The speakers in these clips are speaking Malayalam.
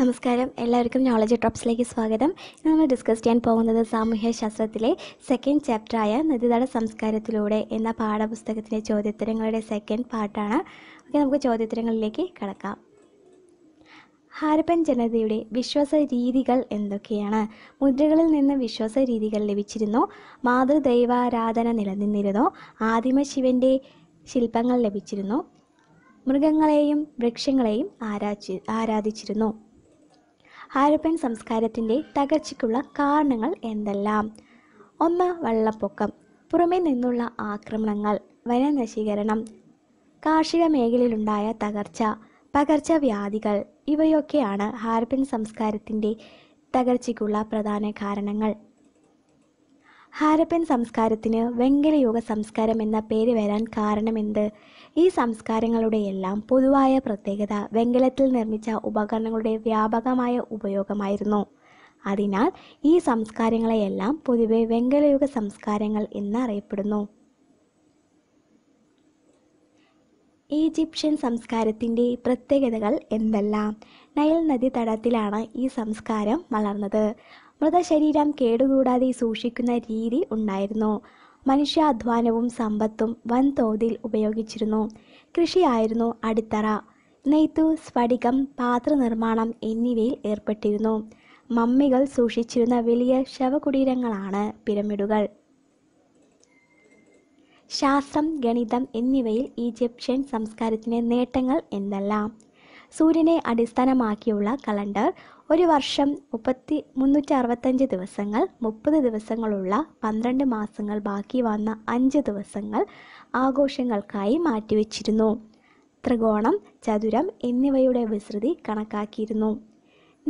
നമസ്കാരം എല്ലാവർക്കും നോളജ് ഡ്രോപ്സിലേക്ക് സ്വാഗതം ഇന്ന് നമ്മൾ ഡിസ്കസ് ചെയ്യാൻ പോകുന്നത് സാമൂഹ്യശാസ്ത്രത്തിലെ സെക്കൻഡ് ചാപ്റ്ററായ നദിതട സംസ്കാരത്തിലൂടെ എന്ന പാഠപുസ്തകത്തിലെ ചോദ്യത്തരങ്ങളുടെ സെക്കൻഡ് പാർട്ടാണ് ഓക്കെ നമുക്ക് ചോദ്യത്തരങ്ങളിലേക്ക് കടക്കാം ഹാരപ്പൻ ജനതയുടെ വിശ്വാസ രീതികൾ എന്തൊക്കെയാണ് മുദ്രകളിൽ നിന്ന് വിശ്വാസ രീതികൾ ലഭിച്ചിരുന്നു മാതൃദൈവാരാധന നിലനിന്നിരുന്നു ആദിമശിവൻ്റെ ശില്പങ്ങൾ ലഭിച്ചിരുന്നു മൃഗങ്ങളെയും വൃക്ഷങ്ങളെയും ആരാധി ആരാധിച്ചിരുന്നു ഹാരപ്പൻ സംസ്കാരത്തിൻ്റെ തകർച്ചയ്ക്കുള്ള കാരണങ്ങൾ എന്തെല്ലാം ഒന്ന് വെള്ളപ്പൊക്കം പുറമേ നിന്നുള്ള ആക്രമണങ്ങൾ വനനശീകരണം കാർഷിക മേഖലയിലുണ്ടായ തകർച്ച പകർച്ചവ്യാധികൾ ഇവയൊക്കെയാണ് ഹാരപ്പൻ സംസ്കാരത്തിൻ്റെ തകർച്ചയ്ക്കുള്ള പ്രധാന കാരണങ്ങൾ ഹാരപ്പൻ സംസ്കാരത്തിന് വെങ്കലയുഗ സംസ്കാരം എന്ന പേര് വരാൻ കാരണമെന്ത് ഈ സംസ്കാരങ്ങളുടെ എല്ലാം പൊതുവായ പ്രത്യേകത വെങ്കലത്തിൽ നിർമ്മിച്ച ഉപകരണങ്ങളുടെ വ്യാപകമായ ഉപയോഗമായിരുന്നു അതിനാൽ ഈ സംസ്കാരങ്ങളെയെല്ലാം പൊതുവെ വെങ്കലയുഗ സംസ്കാരങ്ങൾ എന്നറിയപ്പെടുന്നു ഈജിപ്ഷ്യൻ സംസ്കാരത്തിൻ്റെ പ്രത്യേകതകൾ എന്തെല്ലാം നൈൽ തടത്തിലാണ് ഈ സംസ്കാരം വളർന്നത് മൃതശരീരം കേടുകൂടാതെ സൂക്ഷിക്കുന്ന രീതി ഉണ്ടായിരുന്നു മനുഷ്യാധ്വാനവും സമ്പത്തും വൻതോതിൽ ഉപയോഗിച്ചിരുന്നു കൃഷിയായിരുന്നു അടിത്തറ നെയ്ത്തു സ്ഫടികം പാത്രനിർമ്മാണം എന്നിവയിൽ ഏർപ്പെട്ടിരുന്നു മമ്മികൾ സൂക്ഷിച്ചിരുന്ന വലിയ ശവകുടീരങ്ങളാണ് പിരമിഡുകൾ ശാസ്ത്രം ഗണിതം എന്നിവയിൽ ഈജിപ്ഷ്യൻ സംസ്കാരത്തിൻ്റെ നേട്ടങ്ങൾ എന്തെല്ലാം സൂര്യനെ അടിസ്ഥാനമാക്കിയുള്ള കലണ്ടർ ഒരു വർഷം മുപ്പത്തി മുന്നൂറ്റി അറുപത്തഞ്ച് ദിവസങ്ങൾ മുപ്പത് ദിവസങ്ങളുള്ള പന്ത്രണ്ട് മാസങ്ങൾ ബാക്കി വന്ന അഞ്ച് ദിവസങ്ങൾ ആഘോഷങ്ങൾക്കായി മാറ്റിവെച്ചിരുന്നു ത്രികോണം ചതുരം എന്നിവയുടെ വിസ്തൃതി കണക്കാക്കിയിരുന്നു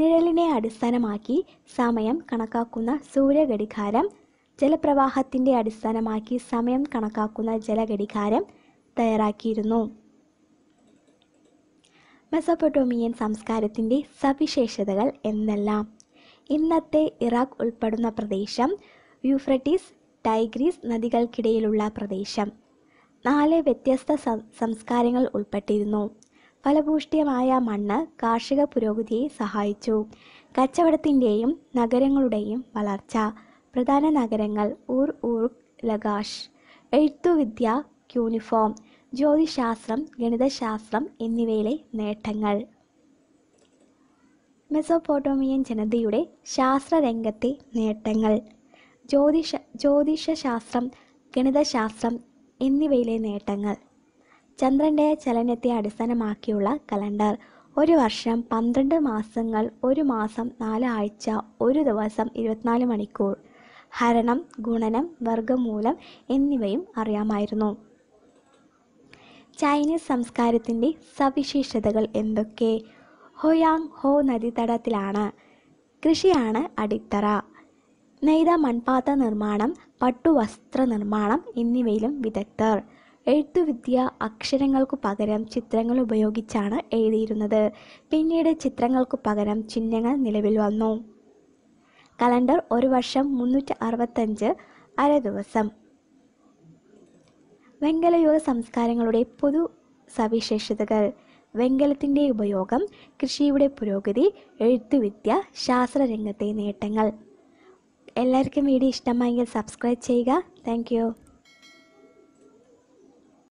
നിഴലിനെ അടിസ്ഥാനമാക്കി സമയം കണക്കാക്കുന്ന സൂര്യഘടികാരം ജലപ്രവാഹത്തിൻ്റെ അടിസ്ഥാനമാക്കി സമയം കണക്കാക്കുന്ന ജലഘടികാരം തയ്യാറാക്കിയിരുന്നു മെസപ്പൊട്ടോമിയൻ സംസ്കാരത്തിൻ്റെ സവിശേഷതകൾ എന്തെല്ലാം ഇന്നത്തെ ഇറാഖ് ഉൾപ്പെടുന്ന പ്രദേശം യൂഫ്രട്ടീസ് ടൈഗ്രീസ് നദികൾക്കിടയിലുള്ള പ്രദേശം നാല് വ്യത്യസ്ത സംസ്കാരങ്ങൾ ഉൾപ്പെട്ടിരുന്നു ഫലഭൂഷ്ടിയമായ മണ്ണ് കാർഷിക പുരോഗതിയെ സഹായിച്ചു കച്ചവടത്തിൻ്റെയും നഗരങ്ങളുടെയും വളർച്ച പ്രധാന നഗരങ്ങൾ ഊർ ഊർ ലഗാഷ് എഴുത്തുവിദ്യ യൂണിഫോം ജ്യോതിശാസ്ത്രം ഗണിതശാസ്ത്രം എന്നിവയിലെ നേട്ടങ്ങൾ മെസോപോട്ടോമിയൻ ജനതയുടെ ശാസ്ത്രരംഗത്തെ നേട്ടങ്ങൾ ജ്യോതിഷ ജ്യോതിഷശാസ്ത്രം ഗണിതശാസ്ത്രം എന്നിവയിലെ നേട്ടങ്ങൾ ചന്ദ്രൻ്റെ ചലനത്തെ അടിസ്ഥാനമാക്കിയുള്ള കലണ്ടർ ഒരു വർഷം പന്ത്രണ്ട് മാസങ്ങൾ ഒരു മാസം ആഴ്ച ഒരു ദിവസം ഇരുപത്തിനാല് മണിക്കൂർ ഹരണം ഗുണനം വർഗമൂലം എന്നിവയും അറിയാമായിരുന്നു ചൈനീസ് സംസ്കാരത്തിൻ്റെ സവിശേഷതകൾ എന്തൊക്കെ ഹോയാങ് ഹോ നദീതടത്തിലാണ് കൃഷിയാണ് അടിത്തറ നെയ്ത മൺപാത്ര നിർമ്മാണം പട്ടുവസ്ത്ര നിർമ്മാണം എന്നിവയിലും വിദഗ്ധർ എഴുത്തുവിദ്യ അക്ഷരങ്ങൾക്കു പകരം ചിത്രങ്ങൾ ഉപയോഗിച്ചാണ് എഴുതിയിരുന്നത് പിന്നീട് ചിത്രങ്ങൾക്കു പകരം ചിഹ്നങ്ങൾ നിലവിൽ വന്നു കലണ്ടർ ഒരു വർഷം മുന്നൂറ്റി അറുപത്തഞ്ച് അര ദിവസം വെങ്കലയോഗ സംസ്കാരങ്ങളുടെ പൊതു സവിശേഷതകൾ വെങ്കലത്തിൻ്റെ ഉപയോഗം കൃഷിയുടെ പുരോഗതി എഴുത്തുവിദ്യ ശാസ്ത്രരംഗത്തെ നേട്ടങ്ങൾ എല്ലാവർക്കും വീഡിയോ ഇഷ്ടമായെങ്കിൽ സബ്സ്ക്രൈബ് ചെയ്യുക താങ്ക്